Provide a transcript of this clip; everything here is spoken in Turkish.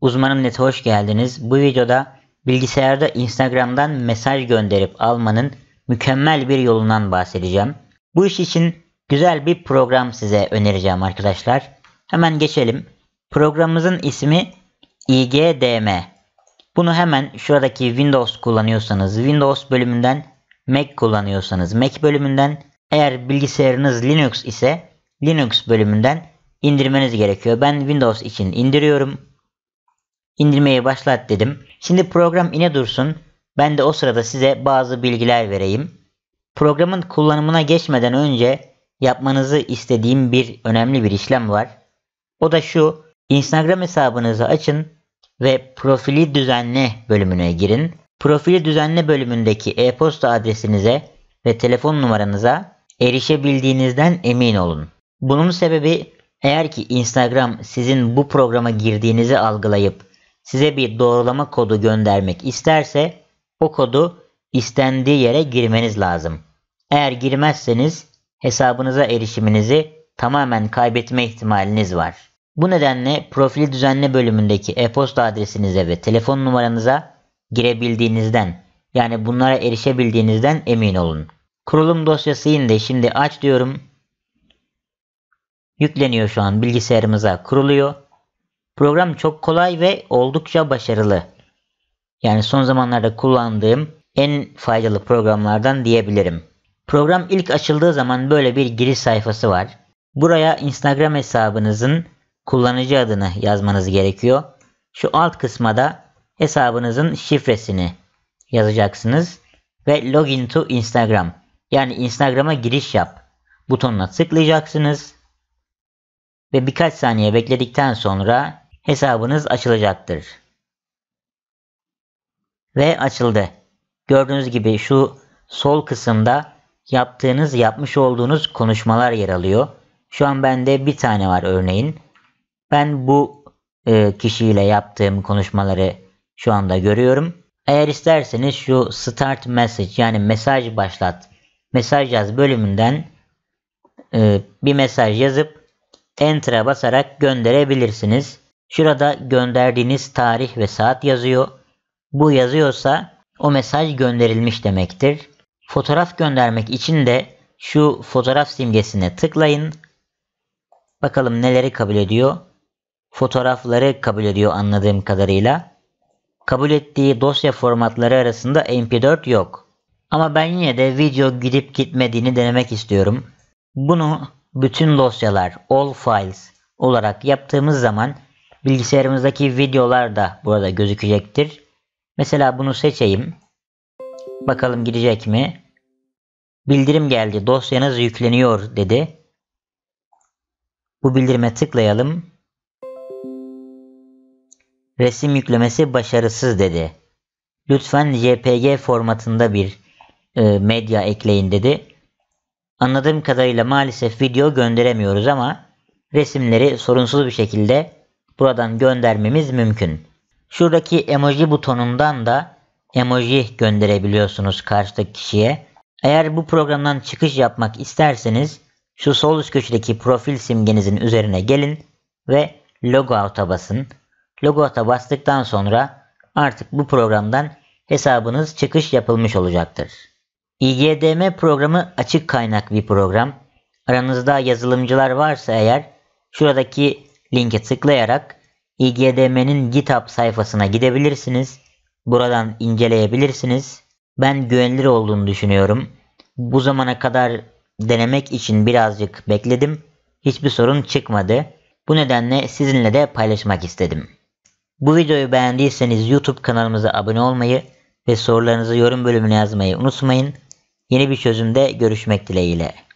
Uzmanım Net'e hoş geldiniz. Bu videoda bilgisayarda Instagram'dan mesaj gönderip almanın mükemmel bir yolundan bahsedeceğim. Bu iş için güzel bir program size önereceğim arkadaşlar. Hemen geçelim. Programımızın ismi IGDM. Bunu hemen şuradaki Windows kullanıyorsanız Windows bölümünden Mac kullanıyorsanız Mac bölümünden eğer bilgisayarınız Linux ise Linux bölümünden indirmeniz gerekiyor. Ben Windows için indiriyorum indirmeye başlat dedim. Şimdi program ine dursun. Ben de o sırada size bazı bilgiler vereyim. Programın kullanımına geçmeden önce yapmanızı istediğim bir önemli bir işlem var. O da şu. Instagram hesabınızı açın ve profili düzenle bölümüne girin. Profili düzenle bölümündeki e-posta adresinize ve telefon numaranıza erişebildiğinizden emin olun. Bunun sebebi eğer ki Instagram sizin bu programa girdiğinizi algılayıp size bir doğrulama kodu göndermek isterse o kodu istendiği yere girmeniz lazım. Eğer girmezseniz hesabınıza erişiminizi tamamen kaybetme ihtimaliniz var. Bu nedenle profil düzenle bölümündeki e-posta adresinize ve telefon numaranıza girebildiğinizden yani bunlara erişebildiğinizden emin olun. Kurulum dosyası indi. Şimdi aç diyorum. Yükleniyor şu an bilgisayarımıza kuruluyor. Program çok kolay ve oldukça başarılı. Yani son zamanlarda kullandığım en faydalı programlardan diyebilirim. Program ilk açıldığı zaman böyle bir giriş sayfası var. Buraya Instagram hesabınızın kullanıcı adını yazmanız gerekiyor. Şu alt kısma da hesabınızın şifresini yazacaksınız ve login to Instagram yani Instagram'a giriş yap butonuna tıklayacaksınız ve birkaç saniye bekledikten sonra hesabınız açılacaktır. Ve açıldı. Gördüğünüz gibi şu sol kısımda yaptığınız, yapmış olduğunuz konuşmalar yer alıyor. Şu an bende bir tane var örneğin. Ben bu e, kişiyle yaptığım konuşmaları şu anda görüyorum. Eğer isterseniz şu start message yani mesaj başlat, mesaj yaz bölümünden e, bir mesaj yazıp enter'a basarak gönderebilirsiniz. Şurada gönderdiğiniz tarih ve saat yazıyor. Bu yazıyorsa o mesaj gönderilmiş demektir. Fotoğraf göndermek için de şu fotoğraf simgesine tıklayın. Bakalım neleri kabul ediyor. Fotoğrafları kabul ediyor anladığım kadarıyla. Kabul ettiği dosya formatları arasında MP4 yok. Ama ben yine de video gidip gitmediğini denemek istiyorum. Bunu bütün dosyalar, all files olarak yaptığımız zaman bilgisayarımızdaki videolar da burada gözükecektir. Mesela bunu seçeyim. Bakalım gidecek mi? Bildirim geldi. Dosyanız yükleniyor dedi. Bu bildirime tıklayalım. Resim yüklemesi başarısız dedi. Lütfen JPG formatında bir e, medya ekleyin dedi. Anladığım kadarıyla maalesef video gönderemiyoruz ama resimleri sorunsuz bir şekilde buradan göndermemiz mümkün. Şuradaki emoji butonundan da emoji gönderebiliyorsunuz karşıdaki kişiye. Eğer bu programdan çıkış yapmak isterseniz şu sol üst köşedeki profil simgenizin üzerine gelin ve logout'a basın. Logout'a bastıktan sonra artık bu programdan hesabınız çıkış yapılmış olacaktır. IGDM programı açık kaynak bir program. Aranızda yazılımcılar varsa eğer şuradaki linke tıklayarak IGDM'nin GitHub sayfasına gidebilirsiniz. Buradan inceleyebilirsiniz. Ben güvenilir olduğunu düşünüyorum. Bu zamana kadar denemek için birazcık bekledim. Hiçbir sorun çıkmadı. Bu nedenle sizinle de paylaşmak istedim. Bu videoyu beğendiyseniz YouTube kanalımıza abone olmayı ve sorularınızı yorum bölümüne yazmayı unutmayın. Yeni bir çözümde görüşmek dileğiyle.